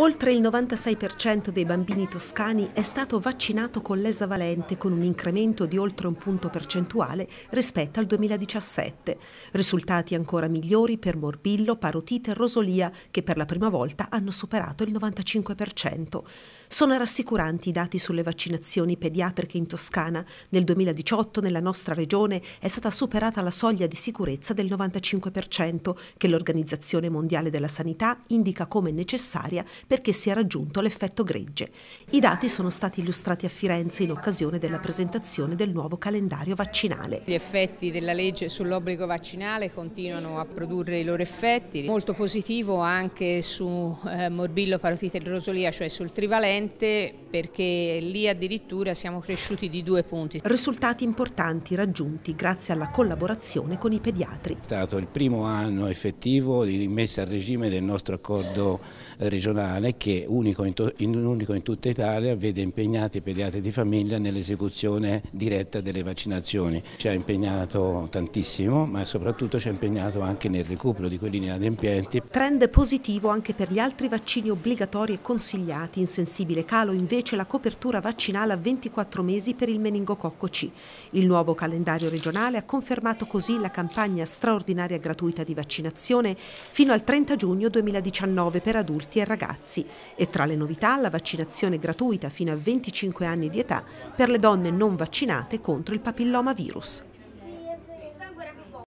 Oltre il 96% dei bambini toscani è stato vaccinato con l'esavalente con un incremento di oltre un punto percentuale rispetto al 2017. Risultati ancora migliori per morbillo, parotite e rosolia che per la prima volta hanno superato il 95%. Sono rassicuranti i dati sulle vaccinazioni pediatriche in Toscana. Nel 2018 nella nostra regione è stata superata la soglia di sicurezza del 95% che l'Organizzazione Mondiale della Sanità indica come necessaria perché si è raggiunto l'effetto gregge. I dati sono stati illustrati a Firenze in occasione della presentazione del nuovo calendario vaccinale. Gli effetti della legge sull'obbligo vaccinale continuano a produrre i loro effetti, molto positivo anche su eh, morbillo, parotite e rosolia, cioè sul trivalente, perché lì addirittura siamo cresciuti di due punti. Risultati importanti raggiunti grazie alla collaborazione con i pediatri. È stato il primo anno effettivo di messa a regime del nostro accordo regionale regionale che unico in, in, unico in tutta Italia vede impegnati i pediatri di famiglia nell'esecuzione diretta delle vaccinazioni. Ci ha impegnato tantissimo ma soprattutto ci ha impegnato anche nel recupero di quelli inadempienti. Trend positivo anche per gli altri vaccini obbligatori e consigliati. In sensibile calo invece la copertura vaccinale a 24 mesi per il meningococco C. Il nuovo calendario regionale ha confermato così la campagna straordinaria gratuita di vaccinazione fino al 30 giugno 2019 per adulti e ragazzi prezzi e tra le novità la vaccinazione gratuita fino a 25 anni di età per le donne non vaccinate contro il papillomavirus.